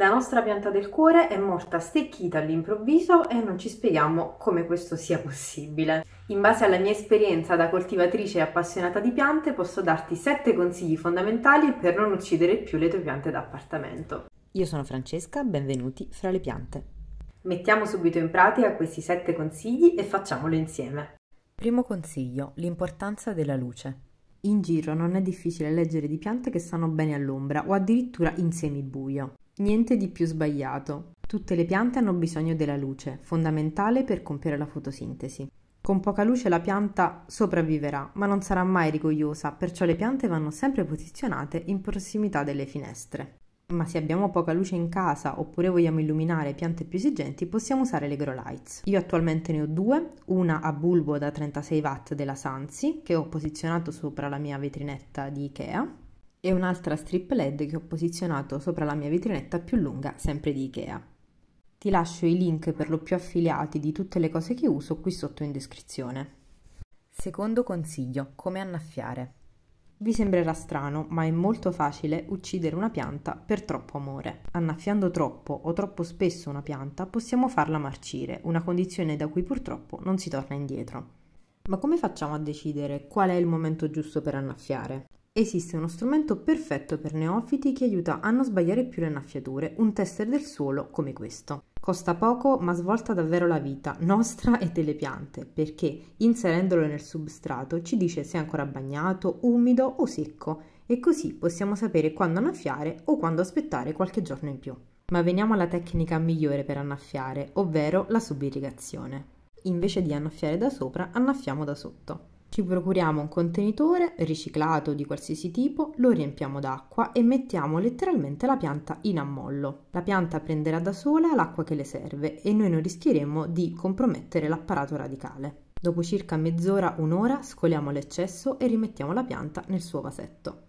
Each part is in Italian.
La nostra pianta del cuore è morta stecchita all'improvviso e non ci spieghiamo come questo sia possibile. In base alla mia esperienza da coltivatrice e appassionata di piante, posso darti 7 consigli fondamentali per non uccidere più le tue piante d'appartamento. Io sono Francesca, benvenuti fra le piante. Mettiamo subito in pratica questi 7 consigli e facciamolo insieme. Primo consiglio, l'importanza della luce. In giro non è difficile leggere di piante che stanno bene all'ombra o addirittura in semibuio. Niente di più sbagliato. Tutte le piante hanno bisogno della luce, fondamentale per compiere la fotosintesi. Con poca luce la pianta sopravviverà, ma non sarà mai rigogliosa, perciò le piante vanno sempre posizionate in prossimità delle finestre. Ma se abbiamo poca luce in casa oppure vogliamo illuminare piante più esigenti, possiamo usare le grow lights. Io attualmente ne ho due, una a bulbo da 36 watt della Sansi, che ho posizionato sopra la mia vetrinetta di Ikea, e un'altra strip LED che ho posizionato sopra la mia vetrinetta più lunga, sempre di Ikea. Ti lascio i link per lo più affiliati di tutte le cose che uso qui sotto in descrizione. Secondo consiglio, come annaffiare. Vi sembrerà strano, ma è molto facile uccidere una pianta per troppo amore. Annaffiando troppo o troppo spesso una pianta possiamo farla marcire, una condizione da cui purtroppo non si torna indietro. Ma come facciamo a decidere qual è il momento giusto per annaffiare? Esiste uno strumento perfetto per neofiti che aiuta a non sbagliare più le annaffiature, un tester del suolo come questo. Costa poco ma svolta davvero la vita nostra e delle piante, perché inserendolo nel substrato ci dice se è ancora bagnato, umido o secco e così possiamo sapere quando annaffiare o quando aspettare qualche giorno in più. Ma veniamo alla tecnica migliore per annaffiare, ovvero la subirrigazione. Invece di annaffiare da sopra, annaffiamo da sotto. Ci procuriamo un contenitore riciclato di qualsiasi tipo, lo riempiamo d'acqua e mettiamo letteralmente la pianta in ammollo. La pianta prenderà da sola l'acqua che le serve e noi non rischieremo di compromettere l'apparato radicale. Dopo circa mezz'ora, un'ora, scoliamo l'eccesso e rimettiamo la pianta nel suo vasetto.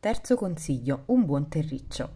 Terzo consiglio, un buon terriccio.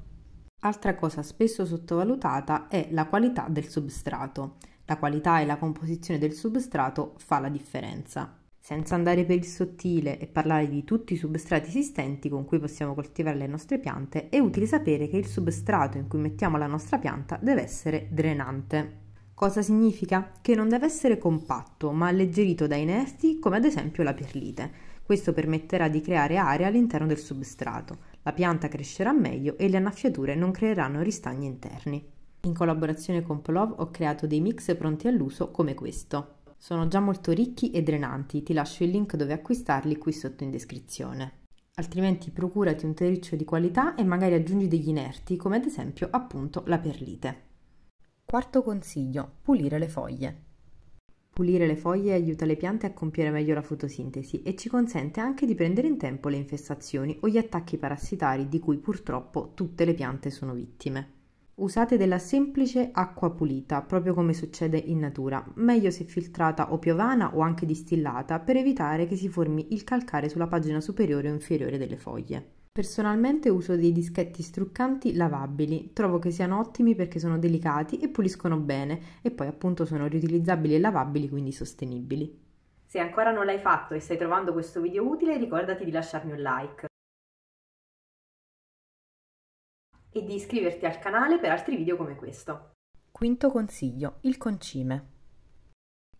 Altra cosa spesso sottovalutata è la qualità del substrato. La qualità e la composizione del substrato fa la differenza senza andare per il sottile e parlare di tutti i substrati esistenti con cui possiamo coltivare le nostre piante, è utile sapere che il substrato in cui mettiamo la nostra pianta deve essere drenante. Cosa significa? Che non deve essere compatto, ma alleggerito da inerti come ad esempio la perlite. Questo permetterà di creare aria all'interno del substrato. La pianta crescerà meglio e le annaffiature non creeranno ristagni interni. In collaborazione con Plov ho creato dei mix pronti all'uso come questo. Sono già molto ricchi e drenanti, ti lascio il link dove acquistarli qui sotto in descrizione. Altrimenti procurati un terriccio di qualità e magari aggiungi degli inerti, come ad esempio appunto la perlite. Quarto consiglio, pulire le foglie. Pulire le foglie aiuta le piante a compiere meglio la fotosintesi e ci consente anche di prendere in tempo le infestazioni o gli attacchi parassitari di cui purtroppo tutte le piante sono vittime. Usate della semplice acqua pulita, proprio come succede in natura, meglio se filtrata o piovana o anche distillata per evitare che si formi il calcare sulla pagina superiore o inferiore delle foglie. Personalmente uso dei dischetti struccanti lavabili, trovo che siano ottimi perché sono delicati e puliscono bene e poi appunto sono riutilizzabili e lavabili quindi sostenibili. Se ancora non l'hai fatto e stai trovando questo video utile ricordati di lasciarmi un like. e di iscriverti al canale per altri video come questo. Quinto consiglio, il concime.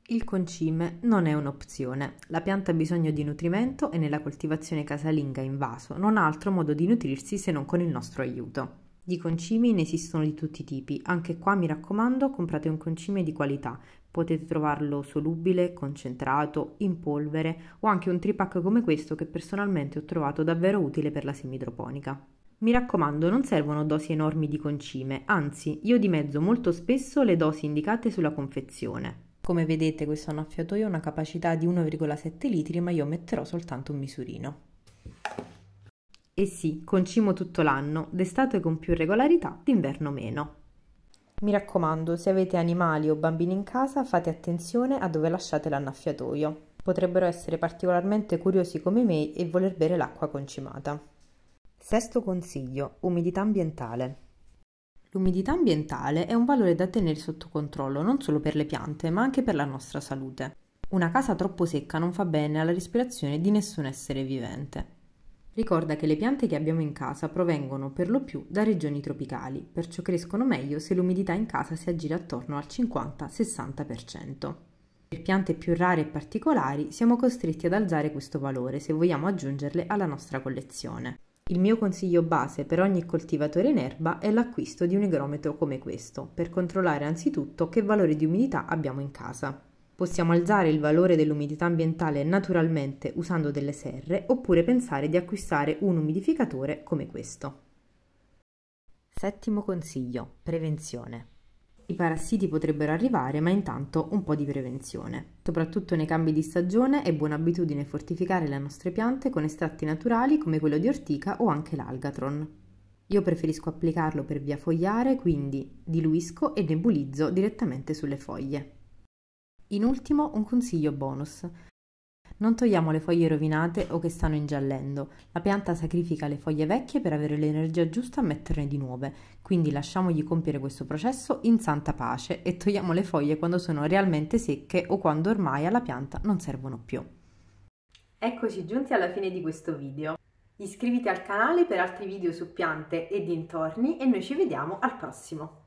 Il concime non è un'opzione. La pianta ha bisogno di nutrimento e nella coltivazione casalinga in vaso non ha altro modo di nutrirsi se non con il nostro aiuto. Di concimi ne esistono di tutti i tipi, anche qua mi raccomando comprate un concime di qualità, potete trovarlo solubile, concentrato, in polvere o anche un tripack come questo che personalmente ho trovato davvero utile per la semidroponica. Mi raccomando, non servono dosi enormi di concime, anzi, io dimezzo molto spesso le dosi indicate sulla confezione. Come vedete questo annaffiatoio ha una capacità di 1,7 litri, ma io metterò soltanto un misurino. E sì, concimo tutto l'anno, d'estate con più regolarità, d'inverno meno. Mi raccomando, se avete animali o bambini in casa, fate attenzione a dove lasciate l'annaffiatoio. Potrebbero essere particolarmente curiosi come me e voler bere l'acqua concimata. Sesto consiglio, umidità ambientale. L'umidità ambientale è un valore da tenere sotto controllo non solo per le piante, ma anche per la nostra salute. Una casa troppo secca non fa bene alla respirazione di nessun essere vivente. Ricorda che le piante che abbiamo in casa provengono per lo più da regioni tropicali, perciò crescono meglio se l'umidità in casa si aggira attorno al 50-60%. Per piante più rare e particolari siamo costretti ad alzare questo valore se vogliamo aggiungerle alla nostra collezione. Il mio consiglio base per ogni coltivatore in erba è l'acquisto di un egrometro come questo, per controllare anzitutto che valore di umidità abbiamo in casa. Possiamo alzare il valore dell'umidità ambientale naturalmente usando delle serre oppure pensare di acquistare un umidificatore come questo. Settimo consiglio, prevenzione i parassiti potrebbero arrivare, ma intanto un po' di prevenzione. Soprattutto nei cambi di stagione è buona abitudine fortificare le nostre piante con estratti naturali come quello di ortica o anche l'algatron. Io preferisco applicarlo per via fogliare, quindi diluisco e nebulizzo direttamente sulle foglie. In ultimo un consiglio bonus. Non togliamo le foglie rovinate o che stanno ingiallendo. La pianta sacrifica le foglie vecchie per avere l'energia giusta a metterne di nuove, quindi lasciamogli compiere questo processo in santa pace e togliamo le foglie quando sono realmente secche o quando ormai alla pianta non servono più. Eccoci giunti alla fine di questo video. Iscriviti al canale per altri video su piante e dintorni e noi ci vediamo al prossimo.